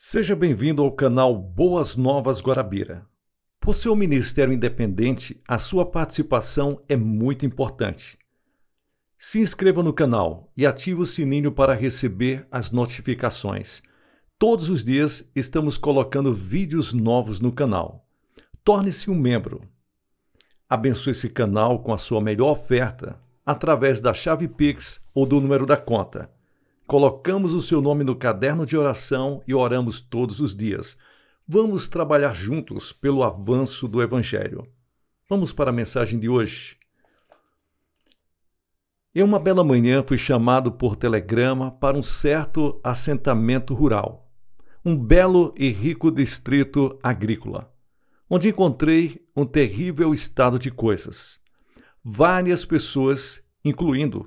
Seja bem-vindo ao canal Boas Novas Guarabira. Por ser um ministério independente, a sua participação é muito importante. Se inscreva no canal e ative o sininho para receber as notificações. Todos os dias estamos colocando vídeos novos no canal. Torne-se um membro. Abençoe esse canal com a sua melhor oferta através da chave Pix ou do número da conta Colocamos o seu nome no caderno de oração e oramos todos os dias. Vamos trabalhar juntos pelo avanço do Evangelho. Vamos para a mensagem de hoje. Em uma bela manhã fui chamado por telegrama para um certo assentamento rural, um belo e rico distrito agrícola, onde encontrei um terrível estado de coisas. Várias pessoas, incluindo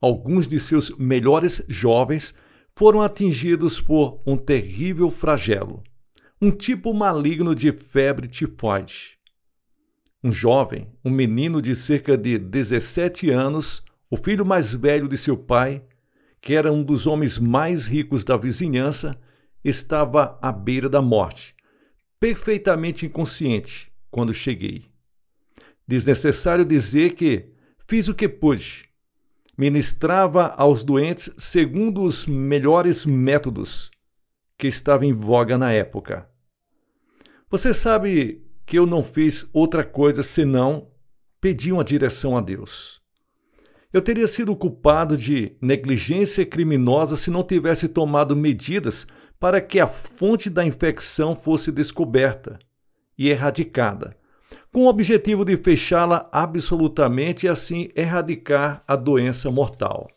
alguns de seus melhores jovens foram atingidos por um terrível flagelo, um tipo maligno de febre tifoide. Um jovem, um menino de cerca de 17 anos, o filho mais velho de seu pai, que era um dos homens mais ricos da vizinhança, estava à beira da morte, perfeitamente inconsciente quando cheguei. Desnecessário dizer que fiz o que pude ministrava aos doentes segundo os melhores métodos que estavam em voga na época. Você sabe que eu não fiz outra coisa senão pedir uma direção a Deus. Eu teria sido culpado de negligência criminosa se não tivesse tomado medidas para que a fonte da infecção fosse descoberta e erradicada com o objetivo de fechá-la absolutamente e assim erradicar a doença mortal.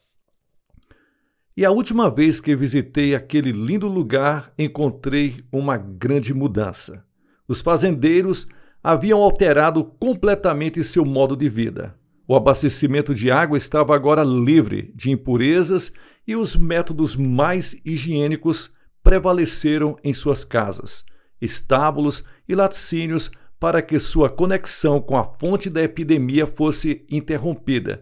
E a última vez que visitei aquele lindo lugar, encontrei uma grande mudança. Os fazendeiros haviam alterado completamente seu modo de vida. O abastecimento de água estava agora livre de impurezas e os métodos mais higiênicos prevaleceram em suas casas. Estábulos e laticínios para que sua conexão com a fonte da epidemia fosse interrompida.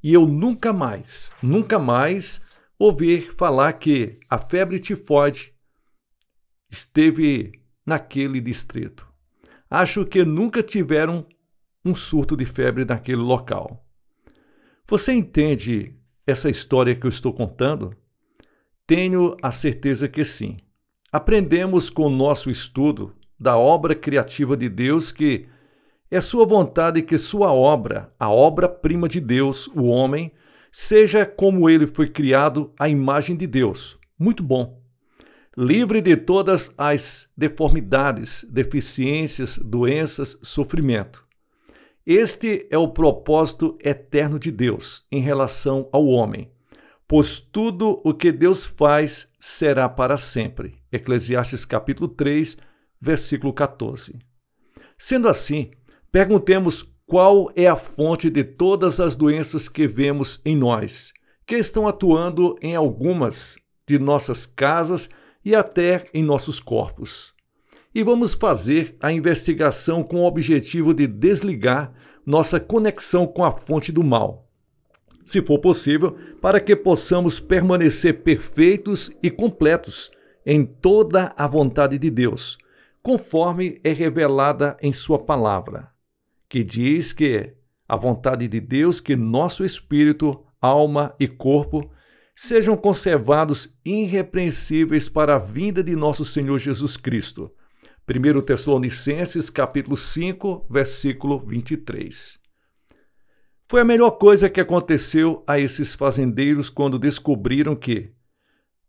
E eu nunca mais, nunca mais ouvi falar que a febre tifoide esteve naquele distrito. Acho que nunca tiveram um surto de febre naquele local. Você entende essa história que eu estou contando? Tenho a certeza que sim. Aprendemos com o nosso estudo da obra criativa de Deus que é sua vontade que sua obra, a obra-prima de Deus, o homem, seja como ele foi criado à imagem de Deus. Muito bom. Livre de todas as deformidades, deficiências, doenças, sofrimento. Este é o propósito eterno de Deus em relação ao homem, pois tudo o que Deus faz será para sempre. Eclesiastes capítulo 3, versículo 14. Sendo assim, perguntemos qual é a fonte de todas as doenças que vemos em nós, que estão atuando em algumas de nossas casas e até em nossos corpos. E vamos fazer a investigação com o objetivo de desligar nossa conexão com a fonte do mal, se for possível, para que possamos permanecer perfeitos e completos em toda a vontade de Deus conforme é revelada em Sua palavra, que diz que a vontade de Deus que nosso espírito, alma e corpo sejam conservados irrepreensíveis para a vinda de nosso Senhor Jesus Cristo. 1 Tessalonicenses capítulo 5, versículo 23. Foi a melhor coisa que aconteceu a esses fazendeiros quando descobriram que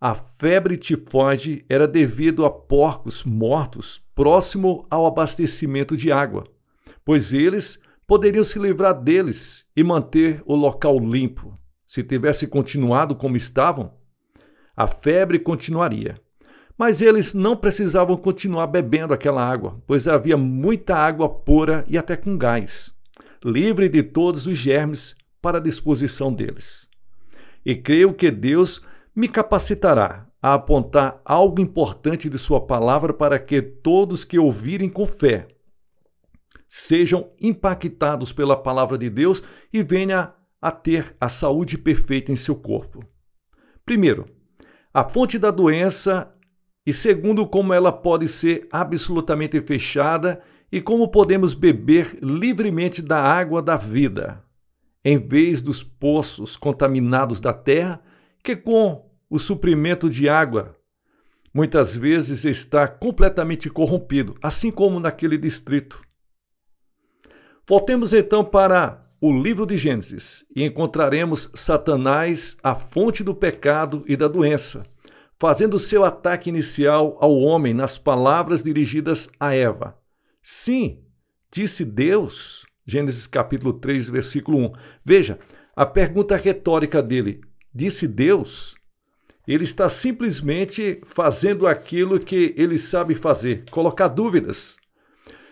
a febre tifoide era devido a porcos mortos próximo ao abastecimento de água, pois eles poderiam se livrar deles e manter o local limpo. Se tivesse continuado como estavam, a febre continuaria. Mas eles não precisavam continuar bebendo aquela água, pois havia muita água pura e até com gás, livre de todos os germes para a disposição deles. E creio que Deus me capacitará a apontar algo importante de Sua palavra para que todos que ouvirem com fé sejam impactados pela palavra de Deus e venha a ter a saúde perfeita em seu corpo. Primeiro, a fonte da doença e segundo como ela pode ser absolutamente fechada e como podemos beber livremente da água da vida, em vez dos poços contaminados da terra que com o suprimento de água muitas vezes está completamente corrompido, assim como naquele distrito. Voltemos então para o livro de Gênesis e encontraremos Satanás, a fonte do pecado e da doença, fazendo seu ataque inicial ao homem nas palavras dirigidas a Eva. Sim, disse Deus, Gênesis capítulo 3, versículo 1. Veja, a pergunta retórica dele: disse Deus? Ele está simplesmente fazendo aquilo que ele sabe fazer, colocar dúvidas.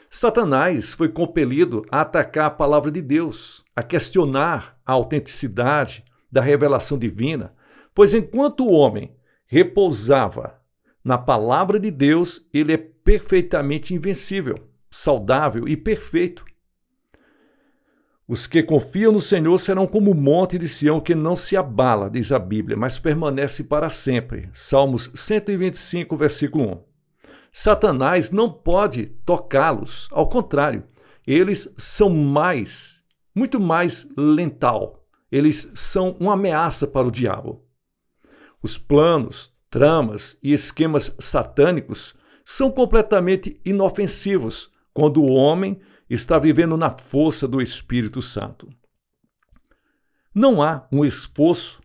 Satanás foi compelido a atacar a palavra de Deus, a questionar a autenticidade da revelação divina, pois enquanto o homem repousava na palavra de Deus, ele é perfeitamente invencível, saudável e perfeito. Os que confiam no Senhor serão como o monte de Sião que não se abala, diz a Bíblia, mas permanece para sempre. Salmos 125, versículo 1. Satanás não pode tocá-los, ao contrário, eles são mais, muito mais lental. Eles são uma ameaça para o diabo. Os planos, tramas e esquemas satânicos são completamente inofensivos quando o homem está vivendo na força do Espírito Santo. Não há um esforço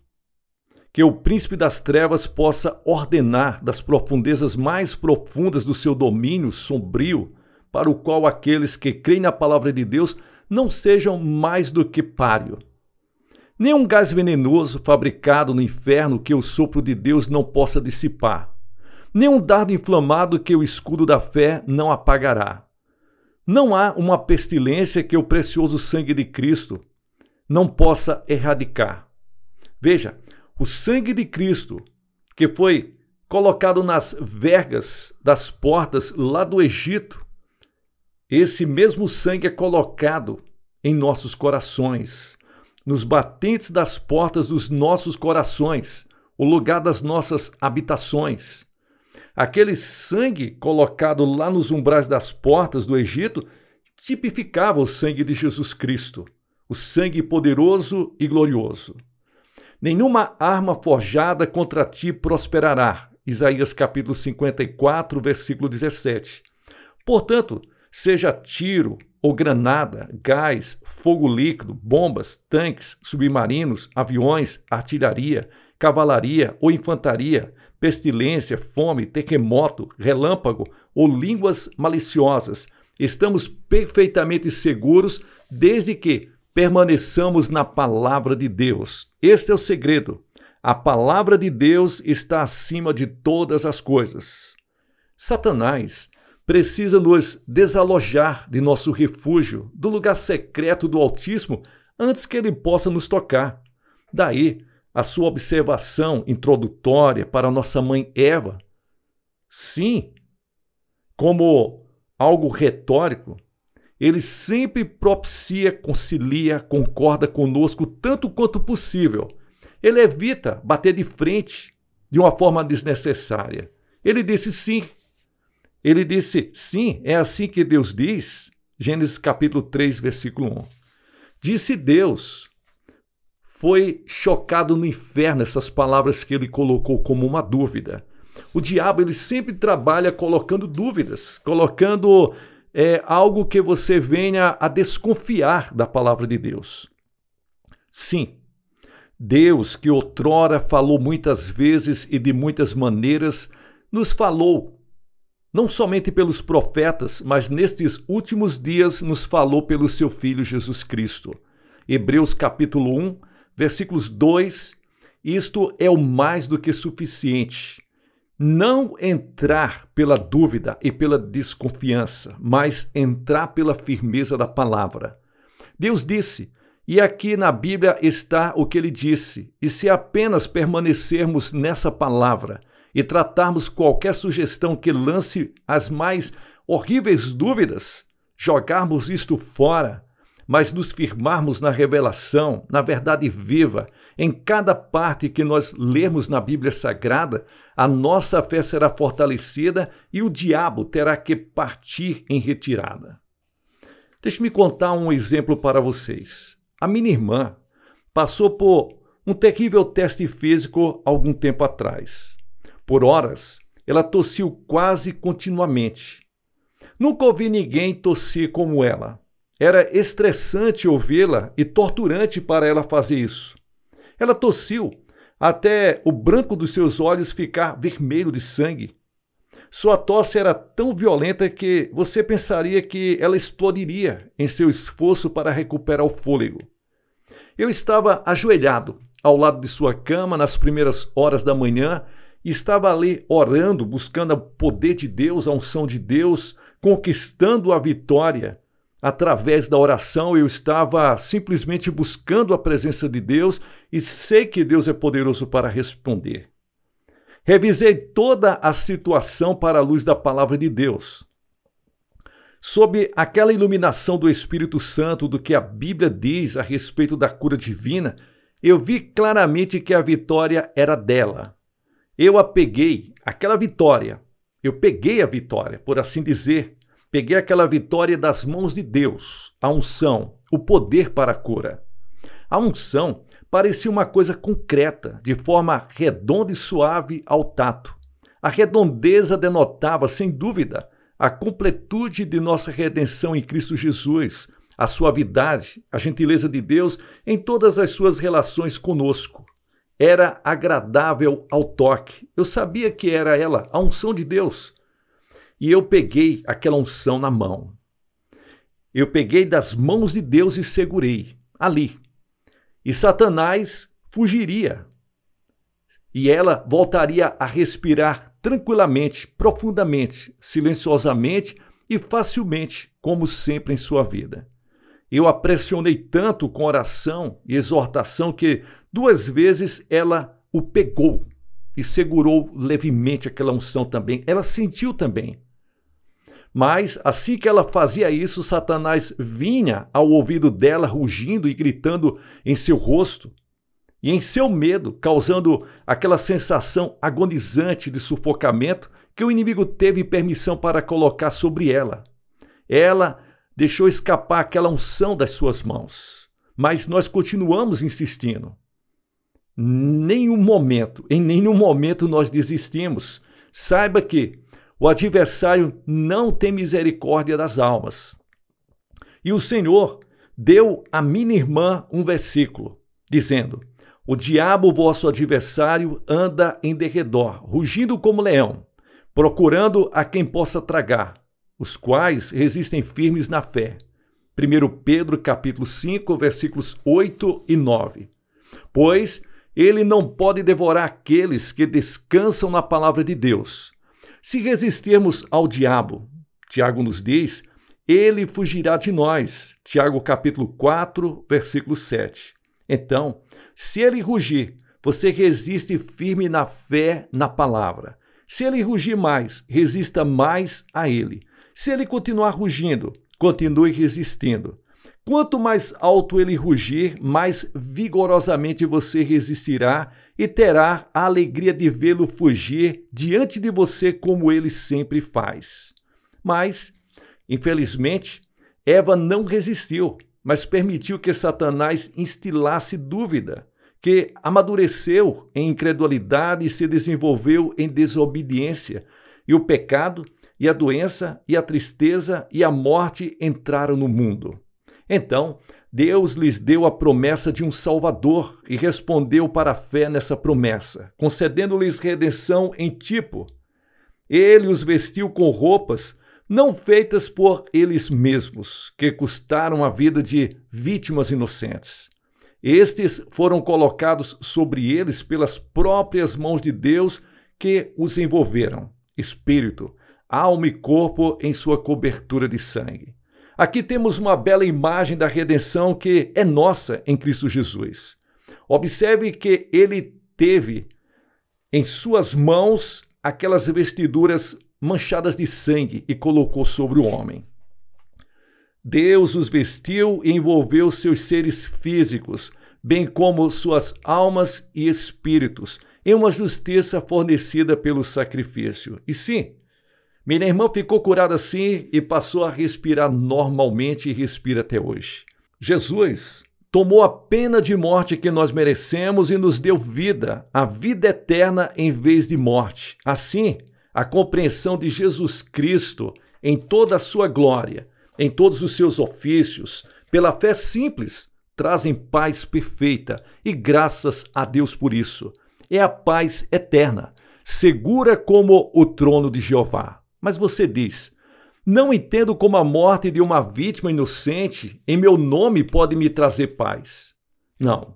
que o príncipe das trevas possa ordenar das profundezas mais profundas do seu domínio sombrio, para o qual aqueles que creem na palavra de Deus não sejam mais do que páreo. Nenhum gás venenoso fabricado no inferno que o sopro de Deus não possa dissipar. Nenhum dardo inflamado que o escudo da fé não apagará. Não há uma pestilência que o precioso sangue de Cristo não possa erradicar. Veja, o sangue de Cristo, que foi colocado nas vergas das portas lá do Egito, esse mesmo sangue é colocado em nossos corações, nos batentes das portas dos nossos corações, o lugar das nossas habitações. Aquele sangue colocado lá nos umbrais das portas do Egito tipificava o sangue de Jesus Cristo, o sangue poderoso e glorioso. Nenhuma arma forjada contra ti prosperará. Isaías capítulo 54, versículo 17. Portanto, seja tiro, ou granada, gás, fogo líquido, bombas, tanques, submarinos, aviões, artilharia, cavalaria ou infantaria, pestilência, fome, terremoto, relâmpago ou línguas maliciosas, estamos perfeitamente seguros desde que permaneçamos na palavra de Deus. Este é o segredo. A palavra de Deus está acima de todas as coisas. Satanás precisa nos desalojar de nosso refúgio, do lugar secreto do Altíssimo, antes que ele possa nos tocar. Daí, a sua observação introdutória para nossa mãe Eva. Sim, como algo retórico, ele sempre propicia, concilia, concorda conosco tanto quanto possível. Ele evita bater de frente de uma forma desnecessária. Ele disse sim, ele disse: Sim, é assim que Deus diz. Gênesis capítulo 3, versículo 1. Disse Deus. Foi chocado no inferno essas palavras que ele colocou como uma dúvida. O diabo ele sempre trabalha colocando dúvidas, colocando é, algo que você venha a desconfiar da palavra de Deus. Sim, Deus que outrora falou muitas vezes e de muitas maneiras, nos falou não somente pelos profetas, mas nestes últimos dias nos falou pelo seu filho Jesus Cristo. Hebreus capítulo 1, versículos 2, isto é o mais do que suficiente. Não entrar pela dúvida e pela desconfiança, mas entrar pela firmeza da palavra. Deus disse, e aqui na Bíblia está o que ele disse, e se apenas permanecermos nessa palavra, e tratarmos qualquer sugestão que lance as mais horríveis dúvidas, jogarmos isto fora, mas nos firmarmos na revelação, na verdade viva. Em cada parte que nós lermos na Bíblia Sagrada, a nossa fé será fortalecida e o diabo terá que partir em retirada. Deixe-me contar um exemplo para vocês. A minha irmã passou por um terrível teste físico algum tempo atrás. Por horas, ela tossiu quase continuamente. Nunca ouvi ninguém tossir como ela. Era estressante ouvi-la e torturante para ela fazer isso. Ela tossiu até o branco dos seus olhos ficar vermelho de sangue. Sua tosse era tão violenta que você pensaria que ela explodiria em seu esforço para recuperar o fôlego. Eu estava ajoelhado ao lado de sua cama nas primeiras horas da manhã estava ali orando, buscando o poder de Deus, a unção de Deus, conquistando a vitória. Através da oração, eu estava simplesmente buscando a presença de Deus e sei que Deus é poderoso para responder. Revisei toda a situação para a luz da palavra de Deus. Sob aquela iluminação do Espírito Santo do que a Bíblia diz a respeito da cura divina, eu vi claramente que a vitória era dela. Eu apeguei aquela vitória. Eu peguei a vitória, por assim dizer. Peguei aquela vitória das mãos de Deus, a unção, o poder para a cura. A unção parecia uma coisa concreta, de forma redonda e suave ao tato. A redondeza denotava, sem dúvida, a completude de nossa redenção em Cristo Jesus, a suavidade, a gentileza de Deus em todas as suas relações conosco era agradável ao toque. Eu sabia que era ela, a unção de Deus. E eu peguei aquela unção na mão. Eu peguei das mãos de Deus e segurei ali. E Satanás fugiria. E ela voltaria a respirar tranquilamente, profundamente, silenciosamente e facilmente, como sempre em sua vida. Eu a pressionei tanto com oração e exortação que Duas vezes ela o pegou e segurou levemente aquela unção também. Ela sentiu também. Mas assim que ela fazia isso, Satanás vinha ao ouvido dela rugindo e gritando em seu rosto e em seu medo, causando aquela sensação agonizante de sufocamento que o inimigo teve permissão para colocar sobre ela. Ela deixou escapar aquela unção das suas mãos. Mas nós continuamos insistindo nenhum momento, em nenhum momento nós desistimos. Saiba que o adversário não tem misericórdia das almas. E o Senhor deu à minha irmã um versículo, dizendo: O diabo, vosso adversário, anda em derredor, rugindo como leão, procurando a quem possa tragar, os quais resistem firmes na fé. 1 Pedro capítulo 5, versículos 8 e 9. Pois ele não pode devorar aqueles que descansam na palavra de Deus. Se resistirmos ao diabo, Tiago nos diz, ele fugirá de nós. Tiago capítulo 4, versículo 7. Então, se ele rugir, você resiste firme na fé na palavra. Se ele rugir mais, resista mais a ele. Se ele continuar rugindo, continue resistindo. Quanto mais alto ele rugir, mais vigorosamente você resistirá e terá a alegria de vê-lo fugir diante de você como ele sempre faz. Mas, infelizmente, Eva não resistiu, mas permitiu que Satanás instilasse dúvida, que amadureceu em incredulidade e se desenvolveu em desobediência, e o pecado, e a doença, e a tristeza, e a morte entraram no mundo. Então, Deus lhes deu a promessa de um Salvador e respondeu para a fé nessa promessa, concedendo-lhes redenção em tipo. Ele os vestiu com roupas não feitas por eles mesmos, que custaram a vida de vítimas inocentes. Estes foram colocados sobre eles pelas próprias mãos de Deus que os envolveram, espírito, alma e corpo em sua cobertura de sangue. Aqui temos uma bela imagem da redenção que é nossa em Cristo Jesus. Observe que ele teve em suas mãos aquelas vestiduras manchadas de sangue e colocou sobre o homem. Deus os vestiu e envolveu seus seres físicos, bem como suas almas e espíritos, em uma justiça fornecida pelo sacrifício. E sim, minha irmã ficou curada assim e passou a respirar normalmente e respira até hoje. Jesus tomou a pena de morte que nós merecemos e nos deu vida, a vida eterna em vez de morte. Assim, a compreensão de Jesus Cristo em toda a sua glória, em todos os seus ofícios, pela fé simples, trazem paz perfeita e graças a Deus por isso. É a paz eterna, segura como o trono de Jeová. Mas você diz: Não entendo como a morte de uma vítima inocente em meu nome pode me trazer paz. Não.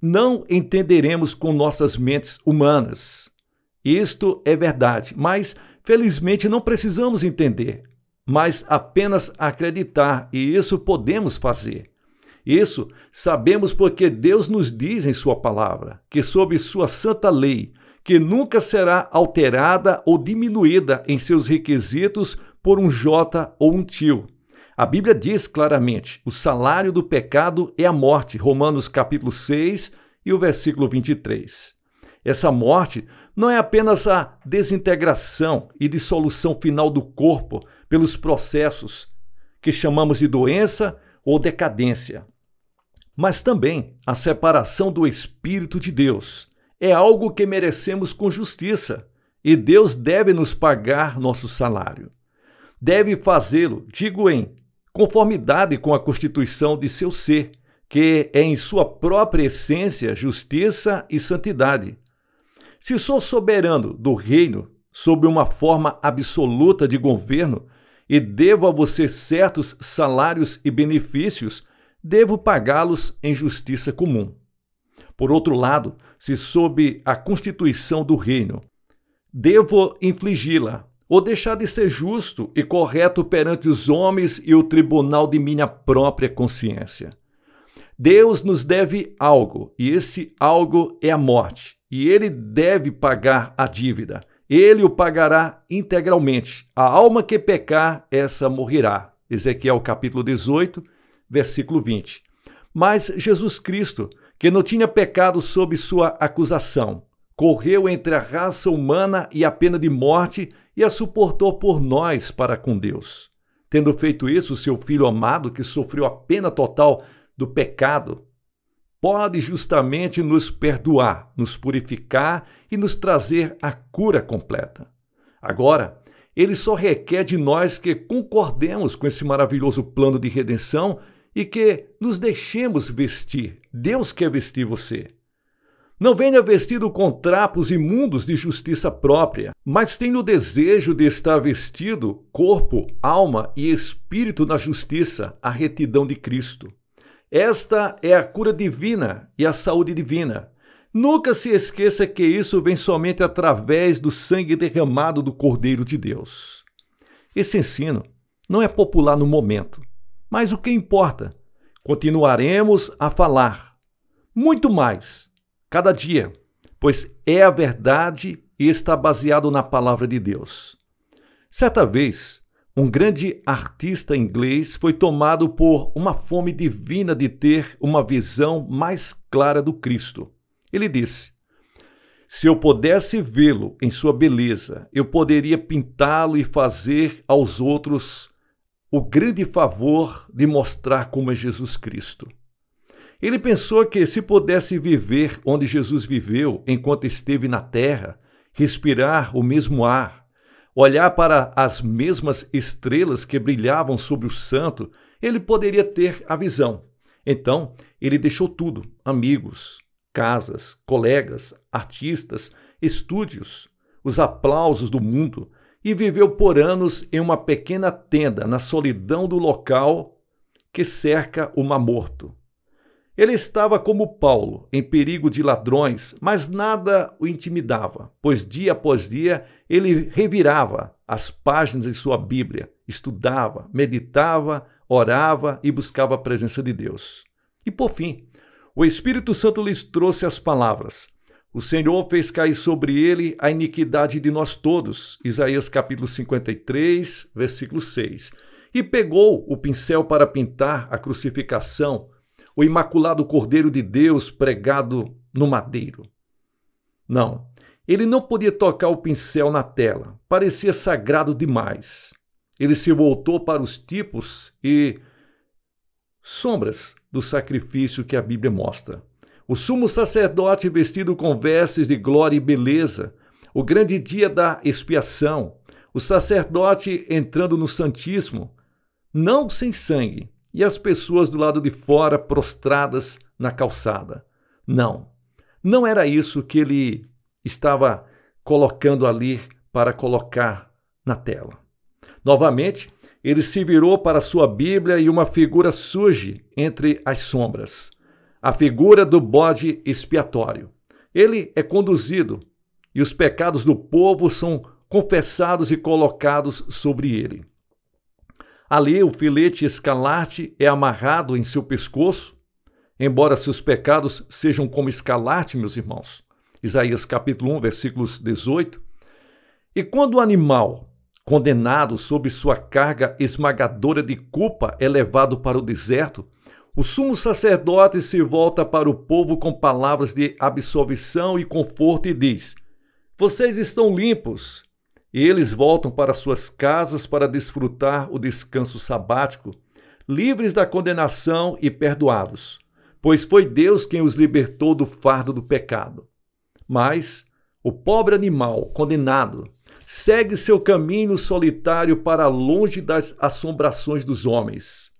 Não entenderemos com nossas mentes humanas. Isto é verdade, mas felizmente não precisamos entender, mas apenas acreditar, e isso podemos fazer. Isso sabemos porque Deus nos diz em Sua palavra que, sob Sua santa lei, que nunca será alterada ou diminuída em seus requisitos por um J ou um tio. A Bíblia diz claramente: o salário do pecado é a morte, Romanos capítulo 6 e o versículo 23. Essa morte não é apenas a desintegração e dissolução final do corpo pelos processos que chamamos de doença ou decadência, mas também a separação do Espírito de Deus é algo que merecemos com justiça e Deus deve nos pagar nosso salário. Deve fazê-lo, digo em conformidade com a constituição de seu ser, que é em sua própria essência justiça e santidade. Se sou soberano do reino sob uma forma absoluta de governo e devo a você certos salários e benefícios, devo pagá-los em justiça comum. Por outro lado, se sob a constituição do reino devo infligi-la, ou deixar de ser justo e correto perante os homens e o tribunal de minha própria consciência. Deus nos deve algo, e esse algo é a morte, e ele deve pagar a dívida. Ele o pagará integralmente. A alma que pecar, essa morrerá. Ezequiel capítulo 18, versículo 20. Mas Jesus Cristo que não tinha pecado sob sua acusação, correu entre a raça humana e a pena de morte e a suportou por nós para com Deus. Tendo feito isso, seu filho amado, que sofreu a pena total do pecado, pode justamente nos perdoar, nos purificar e nos trazer a cura completa. Agora, ele só requer de nós que concordemos com esse maravilhoso plano de redenção e que nos deixemos vestir. Deus quer vestir você. Não venha vestido com trapos imundos de justiça própria, mas tenha o desejo de estar vestido corpo, alma e espírito na justiça, a retidão de Cristo. Esta é a cura divina e a saúde divina. Nunca se esqueça que isso vem somente através do sangue derramado do Cordeiro de Deus. Esse ensino não é popular no momento, mas o que importa? Continuaremos a falar. Muito mais, cada dia, pois é a verdade e está baseado na palavra de Deus. Certa vez, um grande artista inglês foi tomado por uma fome divina de ter uma visão mais clara do Cristo. Ele disse: Se eu pudesse vê-lo em sua beleza, eu poderia pintá-lo e fazer aos outros o grande favor de mostrar como é Jesus Cristo. Ele pensou que se pudesse viver onde Jesus viveu enquanto esteve na terra, respirar o mesmo ar, olhar para as mesmas estrelas que brilhavam sobre o santo, ele poderia ter a visão. Então, ele deixou tudo: amigos, casas, colegas, artistas, estúdios, os aplausos do mundo, e viveu por anos em uma pequena tenda na solidão do local que cerca o mar morto. Ele estava como Paulo, em perigo de ladrões, mas nada o intimidava, pois dia após dia ele revirava as páginas de sua Bíblia, estudava, meditava, orava e buscava a presença de Deus. E por fim, o Espírito Santo lhes trouxe as palavras: o Senhor fez cair sobre ele a iniquidade de nós todos. Isaías capítulo 53, versículo 6. E pegou o pincel para pintar a crucificação, o imaculado Cordeiro de Deus pregado no madeiro. Não, ele não podia tocar o pincel na tela, parecia sagrado demais. Ele se voltou para os tipos e sombras do sacrifício que a Bíblia mostra o sumo sacerdote vestido com vestes de glória e beleza, o grande dia da expiação, o sacerdote entrando no Santíssimo, não sem sangue, e as pessoas do lado de fora prostradas na calçada. Não, não era isso que ele estava colocando ali para colocar na tela. Novamente, ele se virou para sua Bíblia e uma figura surge entre as sombras a figura do bode expiatório. Ele é conduzido e os pecados do povo são confessados e colocados sobre ele. Ali, o filete escalarte é amarrado em seu pescoço, embora seus pecados sejam como escalarte, meus irmãos. Isaías capítulo 1, versículos 18. E quando o animal, condenado sob sua carga esmagadora de culpa, é levado para o deserto, o sumo sacerdote se volta para o povo com palavras de absolvição e conforto e diz: Vocês estão limpos. E eles voltam para suas casas para desfrutar o descanso sabático, livres da condenação e perdoados, pois foi Deus quem os libertou do fardo do pecado. Mas o pobre animal condenado segue seu caminho solitário para longe das assombrações dos homens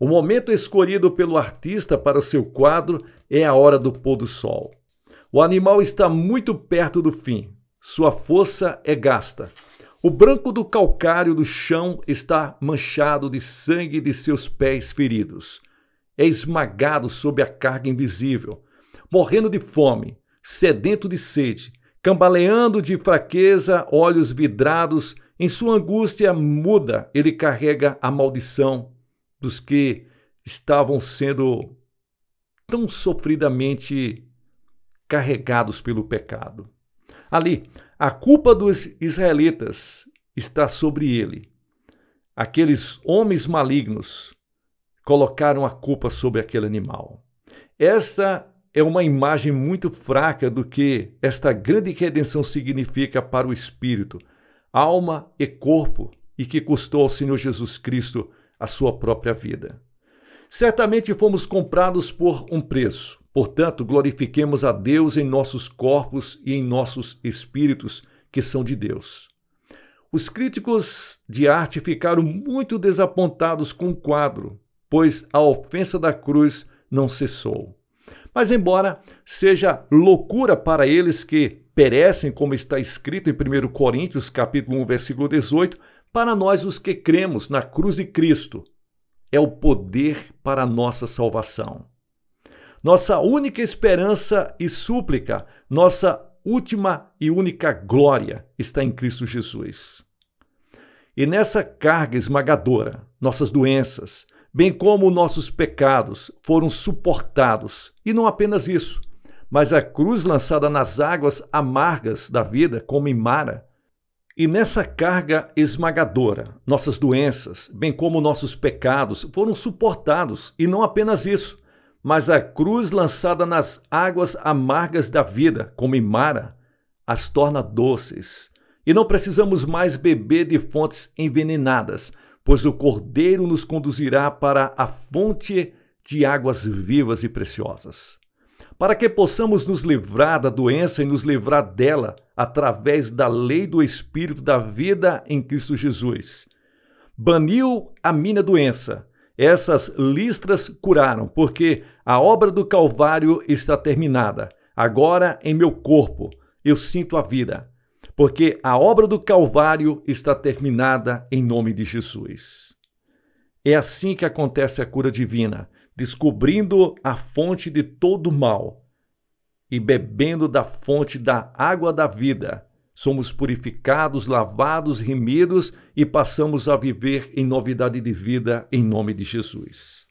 o momento escolhido pelo artista para seu quadro é a hora do pôr do sol. O animal está muito perto do fim, sua força é gasta. O branco do calcário do chão está manchado de sangue de seus pés feridos. É esmagado sob a carga invisível, morrendo de fome, sedento de sede, cambaleando de fraqueza, olhos vidrados, em sua angústia muda, ele carrega a maldição dos que estavam sendo tão sofridamente carregados pelo pecado. Ali, a culpa dos israelitas está sobre ele. Aqueles homens malignos colocaram a culpa sobre aquele animal. Essa é uma imagem muito fraca do que esta grande redenção significa para o espírito, alma e corpo e que custou ao Senhor Jesus Cristo a sua própria vida. Certamente fomos comprados por um preço, portanto, glorifiquemos a Deus em nossos corpos e em nossos espíritos, que são de Deus. Os críticos de arte ficaram muito desapontados com o quadro, pois a ofensa da cruz não cessou. Mas, embora seja loucura para eles que perecem, como está escrito em 1 Coríntios capítulo 1, versículo 18, para nós, os que cremos na cruz de Cristo, é o poder para nossa salvação. Nossa única esperança e súplica, nossa última e única glória está em Cristo Jesus. E nessa carga esmagadora, nossas doenças, bem como nossos pecados, foram suportados. E não apenas isso, mas a cruz lançada nas águas amargas da vida, como em Mara, e nessa carga esmagadora, nossas doenças, bem como nossos pecados, foram suportados, e não apenas isso, mas a cruz lançada nas águas amargas da vida, como Imara, as torna doces. E não precisamos mais beber de fontes envenenadas, pois o Cordeiro nos conduzirá para a fonte de águas vivas e preciosas para que possamos nos livrar da doença e nos livrar dela através da lei do Espírito da vida em Cristo Jesus. Baniu a minha doença. Essas listras curaram, porque a obra do Calvário está terminada. Agora, em meu corpo, eu sinto a vida, porque a obra do Calvário está terminada em nome de Jesus. É assim que acontece a cura divina descobrindo a fonte de todo mal e bebendo da fonte da água da vida, somos purificados, lavados, remidos e passamos a viver em novidade de vida em nome de Jesus.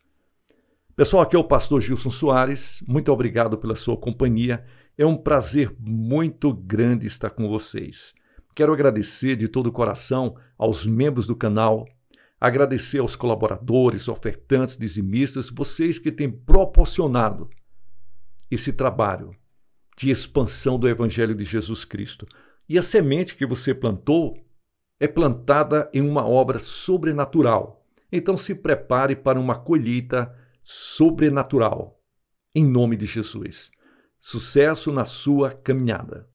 Pessoal, aqui é o pastor Gilson Soares. Muito obrigado pela sua companhia. É um prazer muito grande estar com vocês. Quero agradecer de todo o coração aos membros do canal, Agradecer aos colaboradores, ofertantes, dizimistas, vocês que têm proporcionado esse trabalho de expansão do Evangelho de Jesus Cristo. E a semente que você plantou é plantada em uma obra sobrenatural. Então se prepare para uma colheita sobrenatural. Em nome de Jesus. Sucesso na sua caminhada.